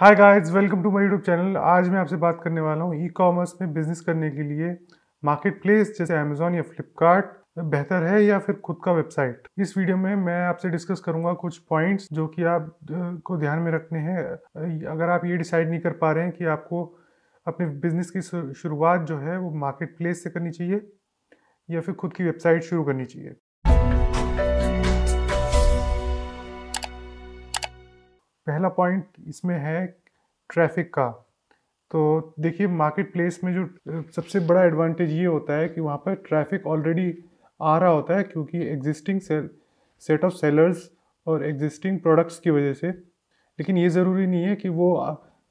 hi guys welcome to my YouTube channel आज मैं आपसे बात करने वाला हूँ ई कॉमर्स में बिजनेस करने के लिए मार्केट प्लेस जैसे अमेजोन या फ्लिपकार्ट बेहतर है या फिर खुद का वेबसाइट इस वीडियो में मैं आपसे डिस्कस करूंगा कुछ पॉइंट्स जो कि आप को ध्यान में रखने हैं अगर आप ये डिसाइड नहीं कर पा रहे हैं कि आपको अपने बिजनेस की शुरुआत जो है वो मार्केट प्लेस से करनी चाहिए या फिर खुद की वेबसाइट शुरू करनी चाहिए पहला पॉइंट इसमें है ट्रैफिक का तो देखिए मार्केट प्लेस में जो सबसे बड़ा एडवांटेज ये होता है कि वहाँ पर ट्रैफिक ऑलरेडी आ रहा होता है क्योंकि existing sale set of sellers और एग्जिस्टिंग प्रोडक्ट्स की वजह से लेकिन ये ज़रूरी नहीं है कि वो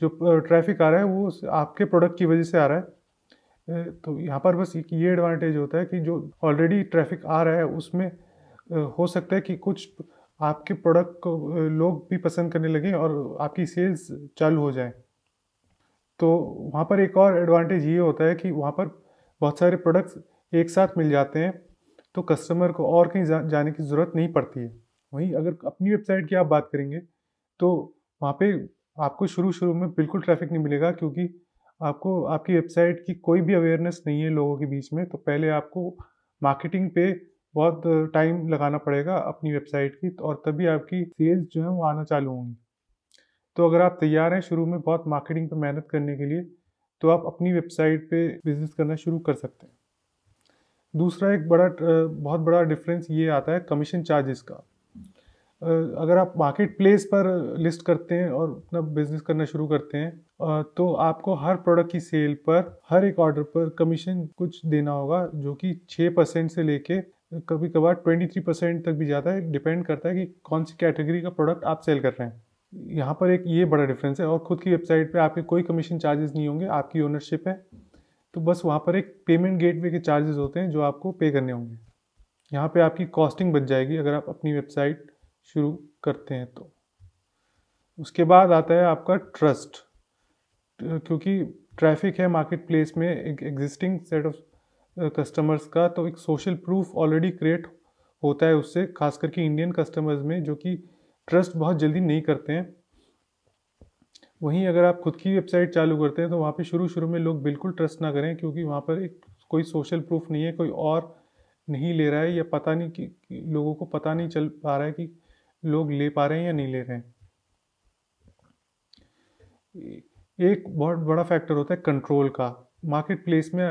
जो ट्रैफिक आ रहा है वो आपके प्रोडक्ट की वजह से आ रहा है तो यहाँ पर बस एक ये एडवांटेज होता है कि जो ऑलरेडी ट्रैफिक आ रहा है उसमें हो सकता है कि कुछ आपके प्रोडक्ट को लोग भी पसंद करने लगे और आपकी सेल्स चालू हो जाए तो वहाँ पर एक और एडवांटेज ये होता है कि वहाँ पर बहुत सारे प्रोडक्ट्स एक साथ मिल जाते हैं तो कस्टमर को और कहीं जा, जाने की ज़रूरत नहीं पड़ती है वहीं अगर अपनी वेबसाइट की आप बात करेंगे तो वहाँ पे आपको शुरू शुरू में बिल्कुल ट्रैफिक नहीं मिलेगा क्योंकि आपको आपकी वेबसाइट की कोई भी अवेयरनेस नहीं है लोगों के बीच में तो पहले आपको मार्केटिंग पे बहुत टाइम लगाना पड़ेगा अपनी वेबसाइट की और तभी आपकी सेल्स जो है वो आना चालू होंगी तो अगर आप तैयार हैं शुरू में बहुत मार्केटिंग पर मेहनत करने के लिए तो आप अपनी वेबसाइट पे बिजनेस करना शुरू कर सकते हैं दूसरा एक बड़ा बहुत बड़ा डिफरेंस ये आता है कमीशन चार्जेस का अगर आप मार्केट प्लेस पर लिस्ट करते हैं और अपना बिजनेस करना शुरू करते हैं तो आपको हर प्रोडक्ट की सेल पर हर एक ऑर्डर पर कमीशन कुछ देना होगा जो कि छः परसेंट से लेके कभी कभार ट्वेंटी थ्री परसेंट तक भी जाता है डिपेंड करता है कि कौन सी कैटेगरी का प्रोडक्ट आप सेल कर रहे हैं यहाँ पर एक ये बड़ा डिफरेंस है और ख़ुद की वेबसाइट पे आपके कोई कमीशन चार्जेस नहीं होंगे आपकी ओनरशिप है तो बस वहाँ पर एक पेमेंट गेट के चार्जेस होते हैं जो आपको पे करने होंगे यहाँ पर आपकी कॉस्टिंग बच जाएगी अगर आप अपनी वेबसाइट शुरू करते हैं तो उसके बाद आता है आपका ट्रस्ट क्योंकि ट्रैफिक है मार्केट प्लेस में एक एग्जिस्टिंग सेट ऑफ कस्टमर्स का तो एक सोशल प्रूफ ऑलरेडी क्रिएट होता है उससे खास करके इंडियन कस्टमर्स में जो कि ट्रस्ट बहुत जल्दी नहीं करते हैं वहीं अगर आप खुद की वेबसाइट चालू करते हैं तो वहाँ पे शुरू शुरू में लोग बिल्कुल ट्रस्ट ना करें क्योंकि वहाँ पर एक कोई सोशल प्रूफ नहीं है कोई और नहीं ले रहा है या पता नहीं कि लोगों को पता नहीं चल पा रहा है कि लोग ले पा रहे हैं या नहीं ले रहे हैं एक बहुत बड़ा फैक्टर होता है कंट्रोल का मार्केट प्लेस में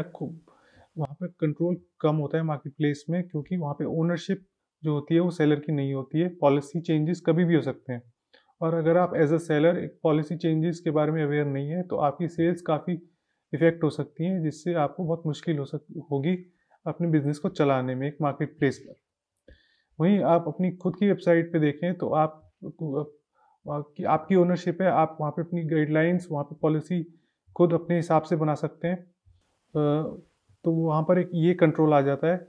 वहाँ पे कंट्रोल कम होता है मार्केट प्लेस में क्योंकि वहाँ पे ओनरशिप जो होती है वो सेलर की नहीं होती है पॉलिसी चेंजेस कभी भी हो सकते हैं और अगर आप एज अ सेलर एक पॉलिसी चेंजेस के बारे में अवेयर नहीं है तो आपकी सेल्स काफ़ी इफ़ेक्ट हो सकती हैं जिससे आपको बहुत मुश्किल हो सक होगी अपने बिजनेस को चलाने में एक मार्केट प्लेस पर वहीं आप अपनी खुद की वेबसाइट पे देखें तो आप कि आपकी ओनरशिप है आप वहाँ पे अपनी गाइडलाइंस वहाँ पे पॉलिसी खुद अपने हिसाब से बना सकते हैं तो वहाँ पर एक ये कंट्रोल आ जाता है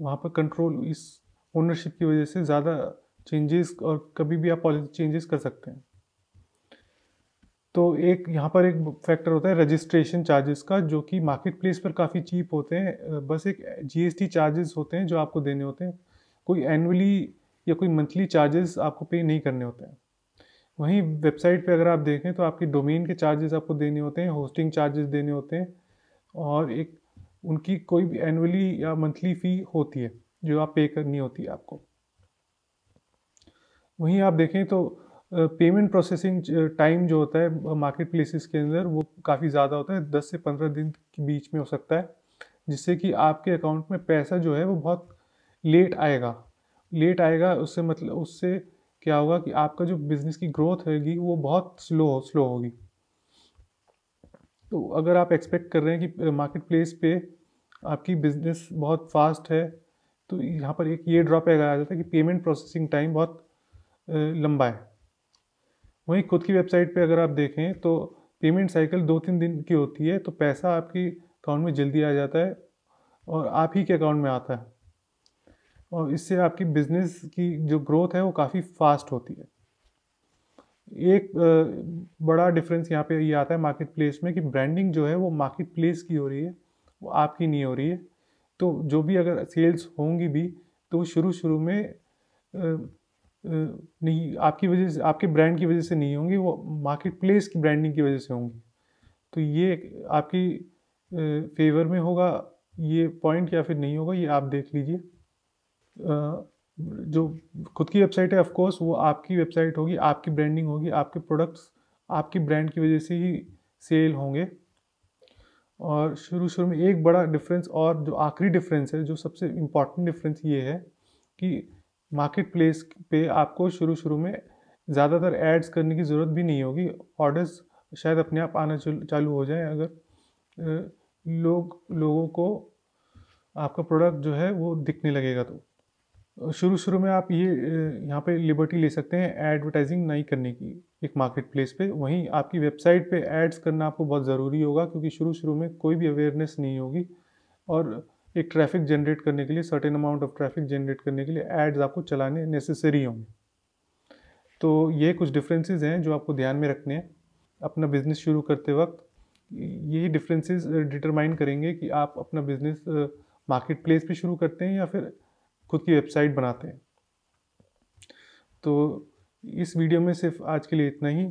वहाँ पर कंट्रोल इस ओनरशिप की वजह से ज़्यादा चेंजेस और कभी भी आप पॉलिसी चेंजेस कर सकते हैं तो एक यहाँ पर एक फैक्टर होता है रजिस्ट्रेशन चार्जेस का जो कि मार्केट प्लेस पर काफ़ी चीप होते हैं बस एक जीएसटी चार्जेस होते हैं जो आपको देने होते हैं कोई एनुअली या कोई मंथली चार्जेस आपको पे नहीं करने होते हैं वहीं वेबसाइट पे अगर आप देखें तो आपके डोमेन के चार्जेस आपको देने होते हैं होस्टिंग चार्जेस देने होते हैं और एक उनकी कोई भी एनुअली या मंथली फ़ी होती है जो आप पे करनी होती है आपको वहीं आप देखें तो पेमेंट प्रोसेसिंग टाइम जो होता है मार्केट प्लेसेस के अंदर वो काफ़ी ज़्यादा होता है दस से पंद्रह दिन के बीच में हो सकता है जिससे कि आपके अकाउंट में पैसा जो है वो बहुत लेट आएगा लेट आएगा उससे मतलब उससे क्या होगा कि आपका जो बिज़नेस की ग्रोथ होगी वो बहुत स्लो स्लो होगी तो अगर आप एक्सपेक्ट कर रहे हैं कि मार्केट प्लेस पे आपकी बिजनेस बहुत फास्ट है तो यहाँ पर एक ये ड्रॉप आ जाता है कि पेमेंट प्रोसेसिंग टाइम बहुत लंबा है वहीं खुद की वेबसाइट पे अगर आप देखें तो पेमेंट साइकिल दो तीन दिन की होती है तो पैसा आपकी अकाउंट में जल्दी आ जाता है और आप ही के अकाउंट में आता है और इससे आपकी बिज़नेस की जो ग्रोथ है वो काफ़ी फास्ट होती है एक बड़ा डिफरेंस यहाँ पे ये आता है मार्केट प्लेस में कि ब्रांडिंग जो है वो मार्केट प्लेस की हो रही है वो आपकी नहीं हो रही है तो जो भी अगर सेल्स होंगी भी तो शुरू शुरू में नहीं आपकी वजह से आपके ब्रांड की वजह से नहीं होंगी वो मार्केट प्लेस की ब्रांडिंग की वजह से होंगी तो ये आपकी फेवर में होगा ये पॉइंट या फिर नहीं होगा ये आप देख लीजिए जो खुद की वेबसाइट है ऑफकोर्स वो आपकी वेबसाइट होगी आपकी ब्रांडिंग होगी आपके प्रोडक्ट्स आपकी ब्रांड की वजह से ही सेल होंगे और शुरू शुरू में एक बड़ा डिफरेंस और जो आखिरी डिफरेंस है जो सबसे इम्पॉर्टेंट डिफरेंस ये है कि मार्केट प्लेस पे आपको शुरू शुरू में ज़्यादातर एड्स करने की ज़रूरत भी नहीं होगी ऑर्डर्स शायद अपने आप आना चालू हो जाए अगर लोग लोगों को आपका प्रोडक्ट जो है वो दिखने लगेगा तो शुरू शुरू में आप ये यहाँ पे लिबर्टी ले सकते हैं एडवर्टाइजिंग नहीं करने की एक मार्केट प्लेस पे वहीं आपकी वेबसाइट पे एड्स करना आपको बहुत ज़रूरी होगा क्योंकि शुरू शुरू में कोई भी अवेयरनेस नहीं होगी और एक ट्रैफिक जनरेट करने के लिए certain amount of traffic generate करने के लिए एड्स आपको चलाने नेसेसरी होंगे तो ये कुछ डिफरेंसेस हैं जो आपको ध्यान में रखने हैं अपना बिज़नेस शुरू करते वक्त यही डिफरेंसेस डिटरमाइन करेंगे कि आप अपना बिज़नेस मार्केट प्लेस पर शुरू करते हैं या फिर खुद की वेबसाइट बनाते हैं तो इस वीडियो में सिर्फ आज के लिए इतना ही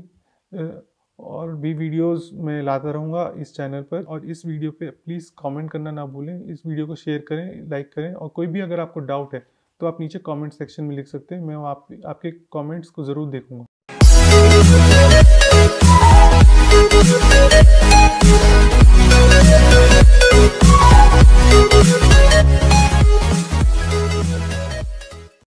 और भी वीडियोस मैं लाता रहूँगा इस चैनल पर और इस वीडियो पे प्लीज़ कमेंट करना ना भूलें इस वीडियो को शेयर करें लाइक करें और कोई भी अगर आपको डाउट है तो आप नीचे कमेंट सेक्शन में लिख सकते हैं मैं आप, आपके कमेंट्स को ज़रूर देखूँगा